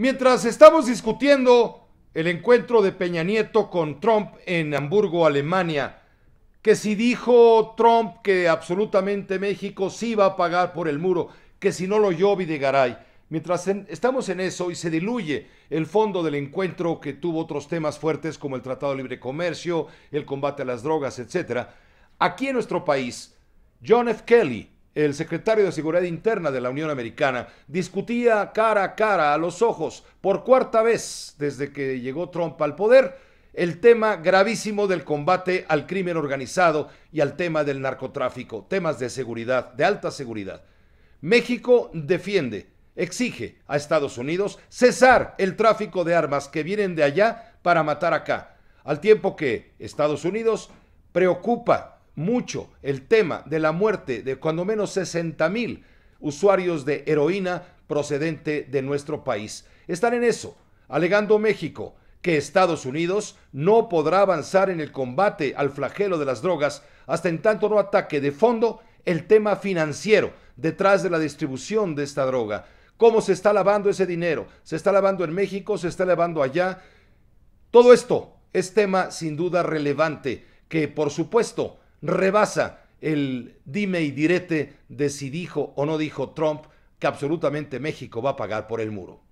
Mientras estamos discutiendo el encuentro de Peña Nieto con Trump en Hamburgo, Alemania, que si dijo Trump que absolutamente México sí va a pagar por el muro, que si no lo llovi de Garay. Mientras estamos en eso y se diluye el fondo del encuentro que tuvo otros temas fuertes como el Tratado de Libre Comercio, el combate a las drogas, etc., aquí en nuestro país, John F. Kelly, el secretario de Seguridad Interna de la Unión Americana, discutía cara a cara, a los ojos, por cuarta vez desde que llegó Trump al poder, el tema gravísimo del combate al crimen organizado y al tema del narcotráfico, temas de seguridad, de alta seguridad. México defiende, exige a Estados Unidos cesar el tráfico de armas que vienen de allá para matar acá, al tiempo que Estados Unidos preocupa mucho el tema de la muerte de cuando menos 60 mil usuarios de heroína procedente de nuestro país. Están en eso, alegando México que Estados Unidos no podrá avanzar en el combate al flagelo de las drogas hasta en tanto no ataque de fondo el tema financiero detrás de la distribución de esta droga. ¿Cómo se está lavando ese dinero? ¿Se está lavando en México? ¿Se está lavando allá? Todo esto es tema sin duda relevante que por supuesto rebasa el dime y direte de si dijo o no dijo Trump que absolutamente México va a pagar por el muro.